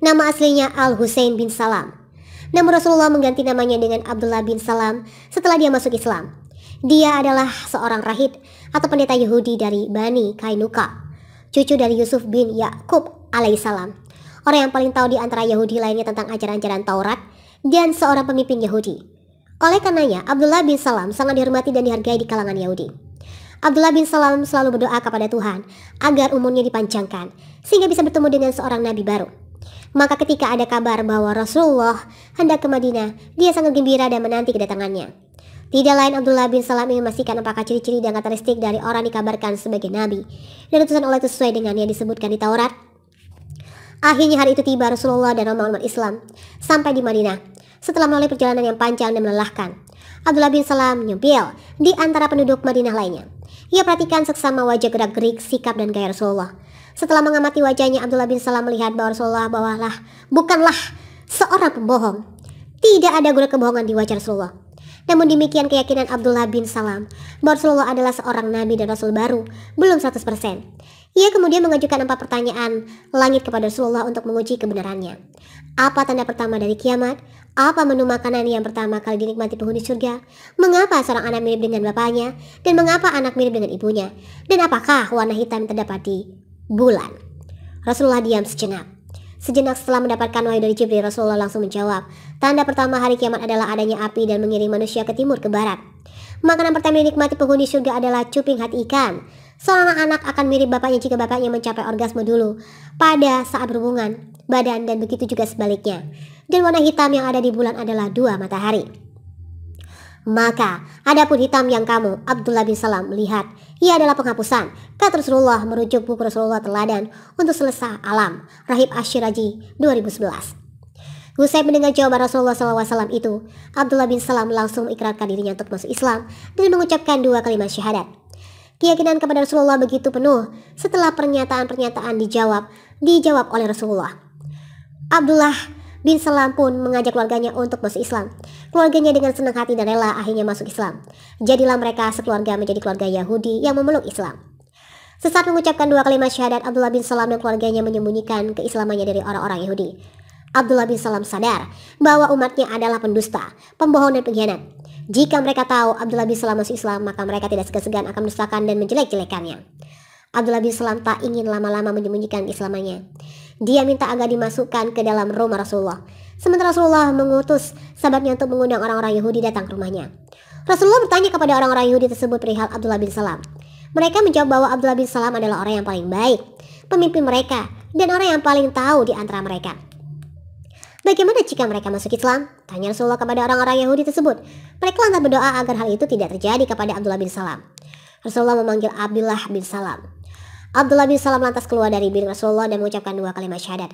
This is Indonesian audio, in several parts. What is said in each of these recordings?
Nama aslinya Al-Hussein bin Salam. Namun Rasulullah mengganti namanya dengan Abdullah bin Salam setelah dia masuk Islam. Dia adalah seorang rahib atau pendeta Yahudi dari Bani Kainuka, cucu dari Yusuf bin Yakub alaihissalam. Orang yang paling tahu di antara Yahudi lainnya tentang ajaran-ajaran Taurat dan seorang pemimpin Yahudi. Oleh karenanya, Abdullah bin Salam sangat dihormati dan dihargai di kalangan Yahudi. Abdullah bin Salam selalu berdoa kepada Tuhan agar umurnya dipanjangkan sehingga bisa bertemu dengan seorang nabi baru. Maka ketika ada kabar bahwa Rasulullah hendak ke Madinah, dia sangat gembira dan menanti kedatangannya. Tidak lain Abdullah bin Salam ingin memastikan apakah ciri-ciri dan karakteristik dari orang dikabarkan sebagai nabi dan utusan oleh itu sesuai dengan yang disebutkan di Taurat. Akhirnya hari itu tiba Rasulullah dan rombongan umat Islam sampai di Madinah setelah melalui perjalanan yang panjang dan melelahkan. Abdullah bin Salam nyempil di antara penduduk Madinah lainnya. Ia perhatikan seksama wajah gerak-gerik, sikap dan gaya Rasulullah. Setelah mengamati wajahnya, Abdullah bin Salam melihat bahwa Rasulullah bahwalah bukanlah seorang pembohong. Tidak ada guna kebohongan di wajah Rasulullah. Namun demikian keyakinan Abdullah bin Salam bahwa Rasulullah adalah seorang nabi dan rasul baru, belum 100%. Ia kemudian mengajukan empat pertanyaan langit kepada Rasulullah untuk menguji kebenarannya. Apa tanda pertama dari kiamat? Apa menu makanan yang pertama kali dinikmati penghuni surga? Mengapa seorang anak mirip dengan bapaknya? Dan mengapa anak mirip dengan ibunya? Dan apakah warna hitam terdapat di bulan. Rasulullah diam sejenak. Sejenak setelah mendapatkan wahyu dari Jibril, Rasulullah langsung menjawab, tanda pertama hari kiamat adalah adanya api dan mengirim manusia ke timur ke barat. Makanan pertama yang dinikmati penghuni surga adalah cuping hati ikan. Seorang anak akan mirip bapaknya jika bapaknya mencapai orgasme dulu pada saat berhubungan badan dan begitu juga sebaliknya. Dan warna hitam yang ada di bulan adalah dua matahari. Maka, ada pun hitam yang kamu, Abdullah bin Salam, lihat, ia adalah penghapusan. Kata Rasulullah merujuk buku Rasulullah Teladan untuk selesai alam. Rahib Ashiraji, 2011. Usai mendengar jawaban Rasulullah SAW itu, Abdullah bin Salam langsung mengikrarkan dirinya untuk masuk Islam dan mengucapkan dua kalimat syahadat. Keyakinan kepada Rasulullah begitu penuh setelah pernyataan-pernyataan dijawab, dijawab oleh Rasulullah. Abdullah Bin Salam pun mengajak keluarganya untuk masuk Islam. Keluarganya dengan senang hati dan rela akhirnya masuk Islam. Jadilah mereka sekeluarga menjadi keluarga Yahudi yang memeluk Islam. Sesaat mengucapkan dua kalimat syahadat, Abdullah bin Salam dan keluarganya menyembunyikan keislamannya dari orang-orang Yahudi. Abdullah bin Salam sadar bahwa umatnya adalah pendusta, pembohong dan pengkhianat. Jika mereka tahu Abdullah bin Salam masuk Islam, maka mereka tidak segan-segan akan mendustakan dan menjelek-jelekannya. Abdullah bin Salam tak ingin lama-lama menyembunyikan keislamannya. Dia minta agar dimasukkan ke dalam rumah Rasulullah. Sementara Rasulullah mengutus sahabatnya untuk mengundang orang-orang Yahudi datang ke rumahnya. Rasulullah bertanya kepada orang-orang Yahudi tersebut perihal Abdullah bin Salam. Mereka menjawab bahwa Abdullah bin Salam adalah orang yang paling baik, pemimpin mereka, dan orang yang paling tahu di antara mereka. Bagaimana jika mereka masuk Islam? Tanya Rasulullah kepada orang-orang Yahudi tersebut. Mereka lantas berdoa agar hal itu tidak terjadi kepada Abdullah bin Salam. Rasulullah memanggil Abdullah bin Salam. Abdullah bin Salam lantas keluar dari bilik Rasulullah dan mengucapkan dua kalimat syahadat.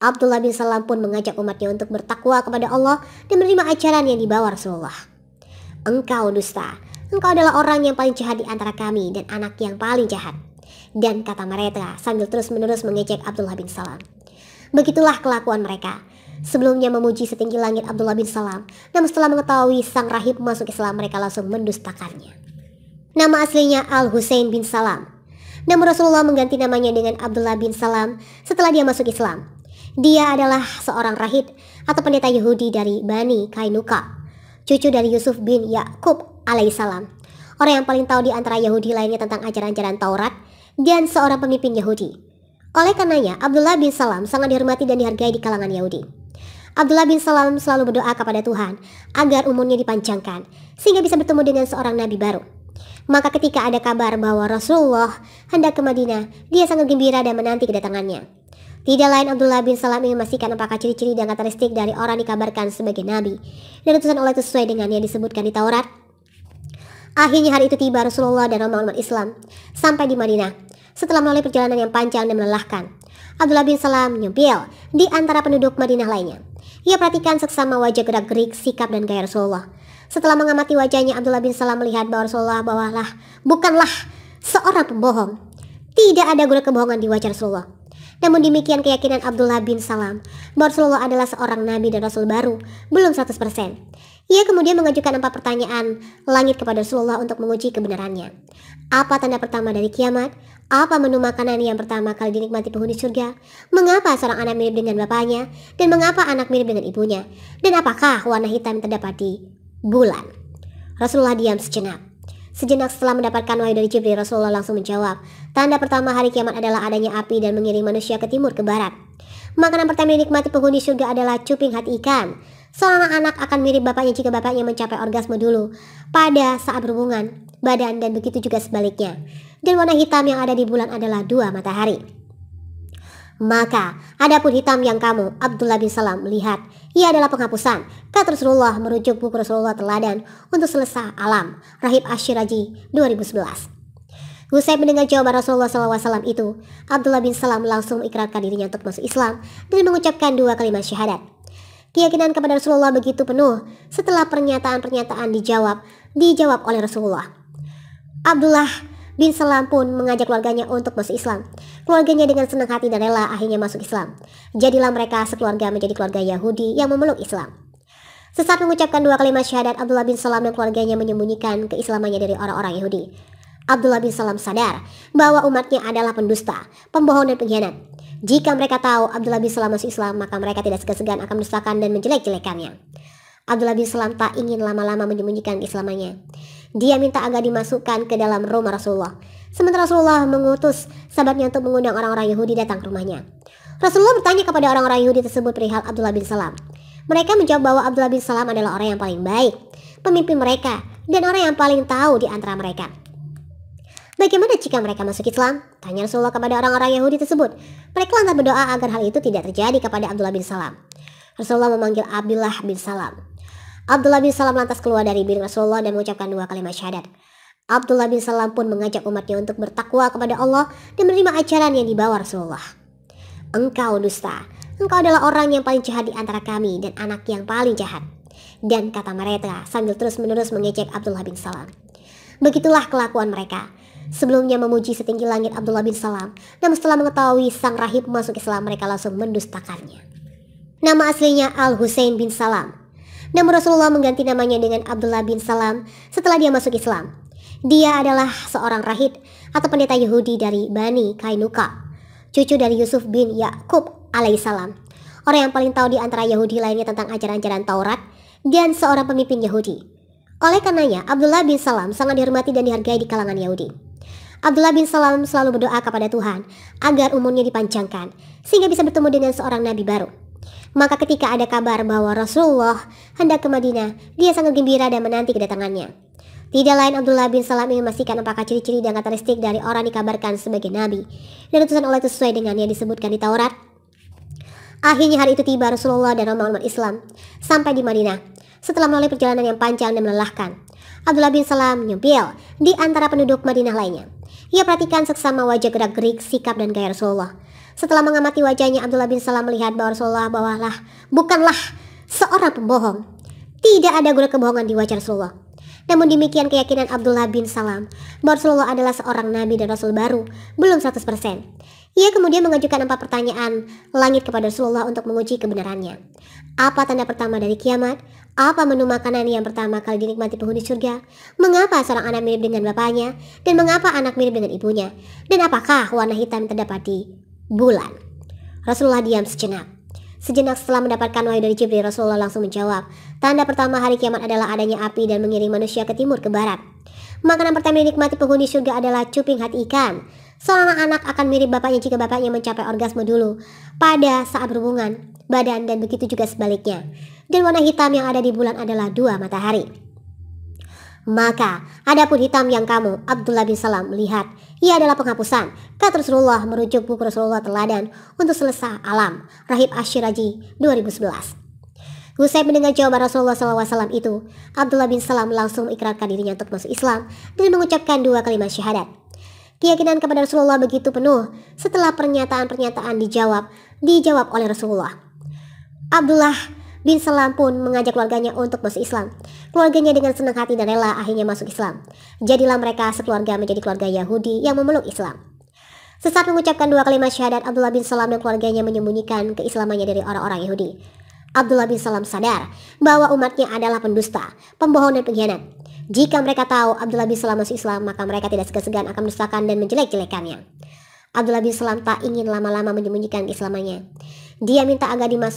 Abdullah bin Salam pun mengajak umatnya untuk bertakwa kepada Allah dan menerima ajaran yang dibawa Rasulullah. Engkau dusta, engkau adalah orang yang paling jahat di antara kami dan anak yang paling jahat. Dan kata mereka sambil terus-menerus mengecek Abdullah bin Salam. Begitulah kelakuan mereka. Sebelumnya memuji setinggi langit Abdullah bin Salam, namun setelah mengetahui sang rahib masuk Islam mereka langsung mendustakannya. Nama aslinya Al-Hussein bin Salam, namun Rasulullah mengganti namanya dengan Abdullah bin Salam setelah dia masuk Islam. Dia adalah seorang rahib atau pendeta Yahudi dari Bani Kainuka, cucu dari Yusuf bin Yakub alaihissalam. Orang yang paling tahu di antara Yahudi lainnya tentang ajaran-ajaran Taurat dan seorang pemimpin Yahudi. Oleh karenanya, Abdullah bin Salam sangat dihormati dan dihargai di kalangan Yahudi. Abdullah bin Salam selalu berdoa kepada Tuhan agar umurnya dipanjangkan sehingga bisa bertemu dengan seorang nabi baru. Maka ketika ada kabar bahwa Rasulullah hendak ke Madinah, dia sangat gembira dan menanti kedatangannya. Tidak lain Abdullah bin Salam ingin memastikan apakah ciri-ciri dan karakteristik dari orang dikabarkan sebagai nabi dan utusan oleh itu sesuai dengan yang disebutkan di Taurat. Akhirnya hari itu tiba Rasulullah dan rombongan umat Islam sampai di Madinah setelah melalui perjalanan yang panjang dan melelahkan. Abdullah bin Salam nyempil di antara penduduk Madinah lainnya. Ia perhatikan seksama wajah gerak-gerik, sikap dan gaya Rasulullah. Setelah mengamati wajahnya, Abdullah bin Salam melihat bahwa Rasulullah bahwalah bukanlah seorang pembohong. Tidak ada guna kebohongan di wajah Rasulullah. Namun demikian keyakinan Abdullah bin Salam bahwa Rasulullah adalah seorang nabi dan rasul baru belum 100%. Ia kemudian mengajukan empat pertanyaan langit kepada Rasulullah untuk menguji kebenarannya. Apa tanda pertama dari kiamat? Apa menu makanan yang pertama kali dinikmati penghuni surga? Mengapa seorang anak mirip dengan bapaknya? Dan mengapa anak mirip dengan ibunya? Dan apakah warna hitam terdapat di bulan. Rasulullah diam sejenak. Sejenak setelah mendapatkan wahyu dari Jibril, Rasulullah langsung menjawab, tanda pertama hari kiamat adalah adanya api dan mengiring manusia ke timur ke barat. Makanan pertama yang dinikmati penghuni surga adalah cuping hati ikan. Seorang anak akan mirip bapaknya jika bapaknya mencapai orgasme dulu pada saat berhubungan badan dan begitu juga sebaliknya. Dan warna hitam yang ada di bulan adalah dua matahari. Maka, adapun hitam yang kamu, Abdullah bin Salam, lihat, ia adalah penghapusan. Kata Rasulullah merujuk buku Rasulullah teladan untuk selesai alam. Rahib Ashiraji, 2011. Usai mendengar jawaban Rasulullah SAW itu, Abdullah bin Salam langsung mengikrarkan dirinya untuk masuk Islam dan mengucapkan dua kalimat syahadat. Keyakinan kepada Rasulullah begitu penuh setelah pernyataan-pernyataan dijawab, dijawab oleh Rasulullah. Abdullah Bin Salam pun mengajak keluarganya untuk masuk Islam. Keluarganya dengan senang hati dan rela akhirnya masuk Islam. Jadilah mereka sekeluarga menjadi keluarga Yahudi yang memeluk Islam. Sesaat mengucapkan dua kalimat syahadat, Abdullah bin Salam dan keluarganya menyembunyikan keislamannya dari orang-orang Yahudi. Abdullah bin Salam sadar bahwa umatnya adalah pendusta, pembohong dan pengkhianat. Jika mereka tahu Abdullah bin Salam masuk Islam, maka mereka tidak segan-segan akan mendustakan dan menjelek-jelekannya. Abdullah bin Salam tak ingin lama-lama menyembunyikan keislamannya. Dia minta agar dimasukkan ke dalam rumah Rasulullah. Sementara Rasulullah mengutus sahabatnya untuk mengundang orang-orang Yahudi datang ke rumahnya. Rasulullah bertanya kepada orang-orang Yahudi tersebut perihal Abdullah bin Salam. Mereka menjawab bahwa Abdullah bin Salam adalah orang yang paling baik, pemimpin mereka, dan orang yang paling tahu di antara mereka. Bagaimana jika mereka masuk Islam? Tanya Rasulullah kepada orang-orang Yahudi tersebut. Mereka lantas berdoa agar hal itu tidak terjadi kepada Abdullah bin Salam. Rasulullah memanggil Abdullah bin Salam. Abdullah bin Salam lantas keluar dari bilik Rasulullah dan mengucapkan dua kalimat syahadat. Abdullah bin Salam pun mengajak umatnya untuk bertakwa kepada Allah dan menerima ajaran yang dibawa Rasulullah. Engkau dusta, engkau adalah orang yang paling jahat di antara kami dan anak yang paling jahat. Dan kata mereka sambil terus-menerus mengecek Abdullah bin Salam. Begitulah kelakuan mereka. Sebelumnya memuji setinggi langit Abdullah bin Salam, namun setelah mengetahui sang rahib masuk Islam mereka langsung mendustakannya. Nama aslinya Al-Hussein bin Salam, namun Rasulullah mengganti namanya dengan Abdullah bin Salam setelah dia masuk Islam. Dia adalah seorang rahib atau pendeta Yahudi dari Bani Kainuka, cucu dari Yusuf bin Yakub alaihissalam. Orang yang paling tahu di antara Yahudi lainnya tentang ajaran-ajaran Taurat dan seorang pemimpin Yahudi. Oleh karenanya, Abdullah bin Salam sangat dihormati dan dihargai di kalangan Yahudi. Abdullah bin Salam selalu berdoa kepada Tuhan agar umurnya dipanjangkan sehingga bisa bertemu dengan seorang nabi baru. Maka ketika ada kabar bahwa Rasulullah hendak ke Madinah, dia sangat gembira dan menanti kedatangannya. Tidak lain Abdullah bin Salam ingin memastikan apakah ciri-ciri dan karakteristik dari orang dikabarkan sebagai nabi dan utusan Allah itu sesuai dengan yang disebutkan di Taurat. Akhirnya hari itu tiba Rasulullah dan rombongan umat Islam sampai di Madinah setelah melalui perjalanan yang panjang dan melelahkan. Abdullah bin Salam nyempil di antara penduduk Madinah lainnya. Ia perhatikan seksama wajah gerak-gerik, sikap dan gaya Rasulullah. Setelah mengamati wajahnya, Abdullah bin Salam melihat bahwa Rasulullah bahwalah bukanlah seorang pembohong. Tidak ada guna kebohongan di wajah Rasulullah. Namun demikian keyakinan Abdullah bin Salam bahwa Rasulullah adalah seorang nabi dan rasul baru, belum 100%. Ia kemudian mengajukan empat pertanyaan langit kepada Rasulullah untuk menguji kebenarannya. Apa tanda pertama dari kiamat? Apa menu makanan yang pertama kali dinikmati penghuni surga? Mengapa seorang anak mirip dengan bapaknya? Dan mengapa anak mirip dengan ibunya? Dan apakah warna hitam terdapat di bulan. Rasulullah diam sejenak. Sejenak setelah mendapatkan wahyu dari Jibril, Rasulullah langsung menjawab, tanda pertama hari kiamat adalah adanya api dan mengiring manusia ke timur ke barat. Makanan pertama yang dinikmati penghuni surga adalah cuping hati ikan. Seorang anak akan mirip bapaknya jika bapaknya mencapai orgasme dulu pada saat berhubungan badan dan begitu juga sebaliknya. Dan warna hitam yang ada di bulan adalah dua matahari. Maka, ada pun hitam yang kamu, Abdullah bin Salam, lihat, ia adalah penghapusan. Kata Rasulullah merujuk buku Rasulullah teladan untuk selesai alam. Rahib Ashiraji, 2011. Usai mendengar jawaban Rasulullah SAW itu, Abdullah bin Salam langsung mengikrarkan dirinya untuk masuk Islam dan mengucapkan dua kalimat syahadat. Keyakinan kepada Rasulullah begitu penuh setelah pernyataan-pernyataan dijawab, dijawab oleh Rasulullah. Abdullah Bin Salam pun mengajak keluarganya untuk masuk Islam. Keluarganya dengan senang hati dan rela akhirnya masuk Islam. Jadilah mereka sekeluarga menjadi keluarga Yahudi yang memeluk Islam. Sesaat mengucapkan dua kalimat syahadat, Abdullah bin Salam dan keluarganya menyembunyikan keislamannya dari orang-orang Yahudi. Abdullah bin Salam sadar bahwa umatnya adalah pendusta, pembohong dan pengkhianat. Jika mereka tahu Abdullah bin Salam masuk Islam, maka mereka tidak segan-segan akan mendustakan dan menjelek-jelekannya. Abdullah bin Salam tak ingin lama-lama menyembunyikan keislamannya. Dia minta agar dimasukkan